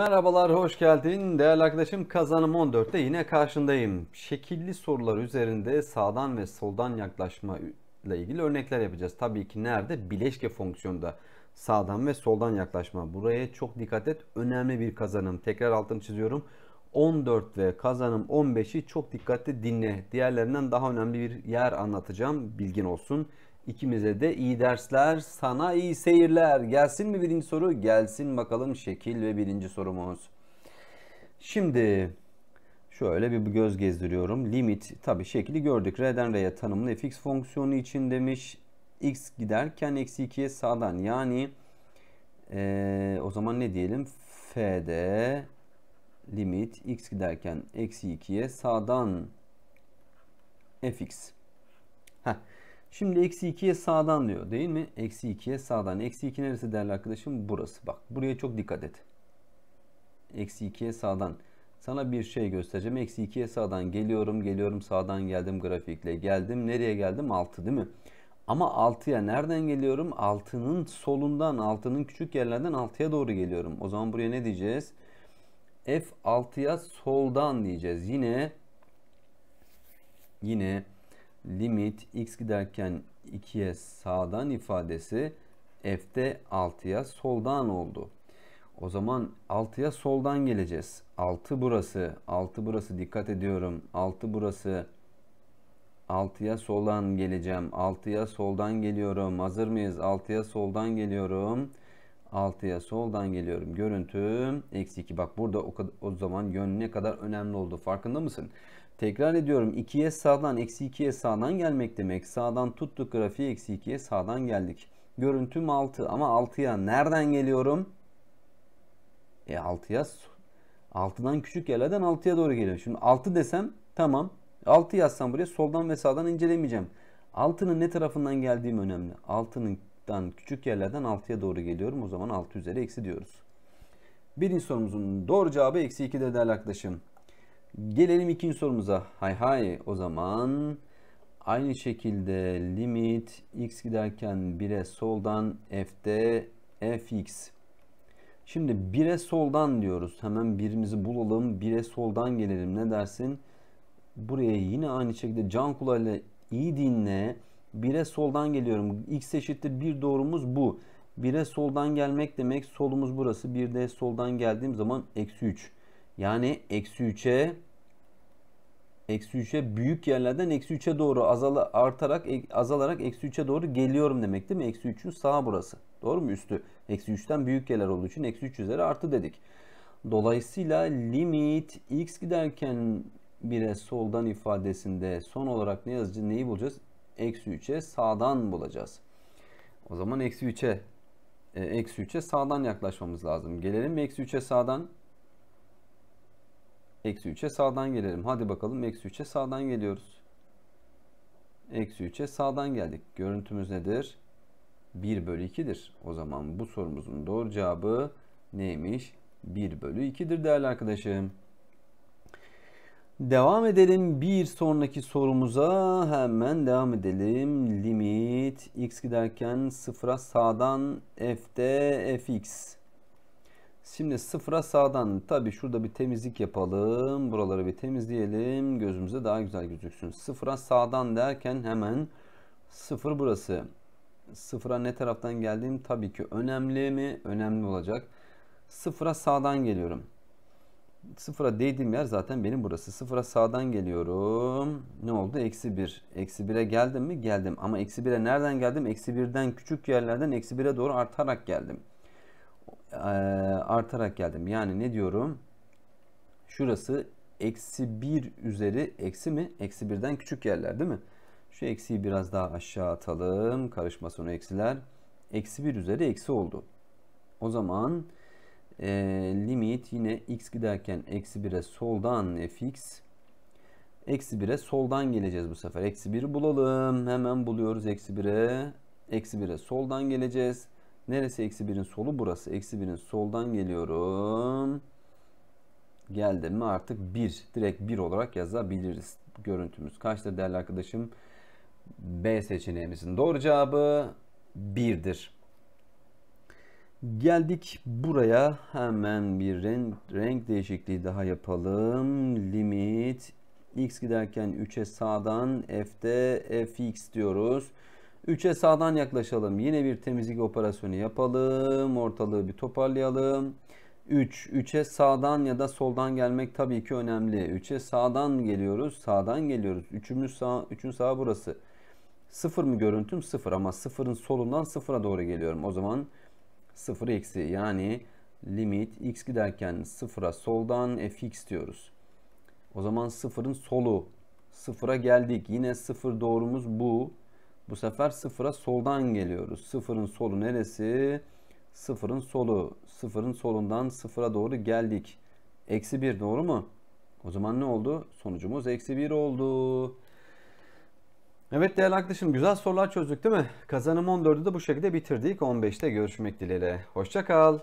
Merhabalar, hoş geldin. Değerli arkadaşım Kazanım 14'te yine karşındayım. Şekilli sorular üzerinde sağdan ve soldan yaklaşma ile ilgili örnekler yapacağız. Tabii ki nerede? Bileşke fonksiyonda sağdan ve soldan yaklaşma. Buraya çok dikkat et. Önemli bir kazanım. Tekrar altını çiziyorum. 14 ve kazanım 15'i çok dikkatli dinle. Diğerlerinden daha önemli bir yer anlatacağım. Bilgin olsun. İkimize de iyi dersler, sana iyi seyirler. Gelsin mi birinci soru? Gelsin bakalım şekil ve birinci sorumuz. Şimdi şöyle bir göz gezdiriyorum. Limit tabi şekli gördük. R'den R'ye tanımlı fx fonksiyonu için demiş. x giderken eksi 2'ye sağdan yani ee, o zaman ne diyelim? F'de limit x giderken eksi 2'ye sağdan fx. Heh. Şimdi eksi 2'ye sağdan diyor değil mi? Eksi 2'ye sağdan. Eksi 2 neresi değerli arkadaşım? Burası. Bak buraya çok dikkat et. Eksi 2'ye sağdan. Sana bir şey göstereceğim. Eksi 2'ye sağdan geliyorum. Geliyorum sağdan geldim grafikle. Geldim. Nereye geldim? 6 değil mi? Ama 6'ya nereden geliyorum? 6'nın solundan, 6'nın küçük yerlerden 6'ya doğru geliyorum. O zaman buraya ne diyeceğiz? F6'ya soldan diyeceğiz. Yine yine limit x giderken 2'ye sağdan ifadesi f'de 6'ya soldan oldu. O zaman 6'ya soldan geleceğiz. 6 burası, 6 burası dikkat ediyorum. 6 burası. 6'ya soldan geleceğim. 6'ya soldan geliyorum. Hazır mıyız? 6'ya soldan geliyorum. 6'ya soldan geliyorum. Görüntü, eksi 2. Bak burada o, kadar, o zaman yön ne kadar önemli oldu. Farkında mısın? Tekrar ediyorum 2'ye sağdan eksi 2'ye sağdan gelmek demek. Sağdan tuttuk grafiği eksi 2'ye sağdan geldik. Görüntüm 6 ama 6'ya nereden geliyorum? E 6'ya 6'dan küçük yerlerden 6'ya doğru geliyorum. Şimdi 6 desem tamam 6 yazsam buraya soldan ve sağdan incelemeyeceğim. 6'nın ne tarafından geldiğim önemli. 6'nın küçük yerlerden 6'ya doğru geliyorum. O zaman 6 üzeri eksi diyoruz. Birinci sorumuzun doğru cevabı eksi 2 değerli arkadaşım. Gelelim ikinci sorumuza. Hay hay o zaman aynı şekilde limit x giderken 1'e soldan f'de fx. Şimdi 1'e soldan diyoruz. Hemen birimizi bulalım. 1'e soldan gelelim. Ne dersin? Buraya yine aynı şekilde can kulağıyla iyi dinle. 1'e soldan geliyorum. X eşittir 1 doğrumuz bu. 1'e soldan gelmek demek solumuz burası. 1'de soldan geldiğim zaman eksi 3. Yani eksi 3'e eksi 3'e büyük yerlerden eksi 3'e doğru azala, artarak azalarak eksi 3'e doğru geliyorum demek değil mi? Eksi 3'ün sağ burası. Doğru mu? Üstü. Eksi 3'ten büyük yerler olduğu için eksi 3 üzeri artı dedik. Dolayısıyla limit x giderken bire soldan ifadesinde son olarak ne yazıcı neyi bulacağız? Eksi 3'e sağdan bulacağız. O zaman eksi 3'e e, eksi 3'e sağdan yaklaşmamız lazım. Gelelim eksi 3'e sağdan. Eksi 3'e sağdan gelelim. Hadi bakalım eksi 3'e sağdan geliyoruz. Eksi 3'e sağdan geldik. Görüntümüz nedir? 1 bölü 2'dir. O zaman bu sorumuzun doğru cevabı neymiş? 1 bölü 2'dir değerli arkadaşım. Devam edelim bir sonraki sorumuza hemen devam edelim. Limit x giderken sıfıra sağdan f'de fx Şimdi sıfıra sağdan tabii şurada bir temizlik yapalım. Buraları bir temizleyelim. Gözümüze daha güzel gözüksün. Sıfıra sağdan derken hemen sıfır burası. Sıfıra ne taraftan geldiğim tabii ki önemli mi? Önemli olacak. Sıfıra sağdan geliyorum. Sıfıra değdiğim yer zaten benim burası. Sıfıra sağdan geliyorum. Ne oldu? Eksi bir. Eksi bire geldim mi? Geldim. Ama eksi bire nereden geldim? Eksi birden küçük yerlerden eksi bire doğru artarak geldim artarak geldim. Yani ne diyorum? Şurası eksi 1 üzeri eksi mi? Eksi 1'den küçük yerler değil mi? Şu eksiyi biraz daha aşağı atalım. Karışma sonu eksiler. Eksi 1 üzeri eksi oldu. O zaman e, limit yine x giderken eksi 1'e soldan fx. Eksi 1'e soldan geleceğiz bu sefer. Eksi 1 bulalım. Hemen buluyoruz eksi 1'e. Eksi 1'e soldan geleceğiz. Neresi eksi 1'in solu? Burası. Eksi 1'in soldan geliyorum. Geldim mi artık 1. Direkt 1 olarak yazabiliriz. Görüntümüz kaçtır değerli arkadaşım? B seçeneğimizin doğru cevabı 1'dir. Geldik buraya hemen bir renk, renk değişikliği daha yapalım. Limit x giderken 3'e sağdan f'de fx diyoruz. 3'e sağdan yaklaşalım. Yine bir temizlik operasyonu yapalım. Ortalığı bir toparlayalım. 3. 3'e sağdan ya da soldan gelmek tabii ki önemli. 3'e sağdan geliyoruz. Sağdan geliyoruz. 3'ümüz sağ, 3'ün sağı burası. 0 mı görüntüm? 0 ama 0'ın solundan 0'a doğru geliyorum. O zaman 0 eksi yani limit x giderken 0'a soldan fx diyoruz. O zaman 0'ın solu 0'a geldik. Yine 0 doğrumuz bu. Bu sefer sıfıra soldan geliyoruz. Sıfırın solu neresi? Sıfırın solu. Sıfırın solundan sıfıra doğru geldik. Eksi 1 doğru mu? O zaman ne oldu? Sonucumuz eksi 1 oldu. Evet değerli arkadaşım güzel sorular çözdük değil mi? Kazanım 14'ü de bu şekilde bitirdik. 15'te görüşmek dileğiyle. Hoşçakal.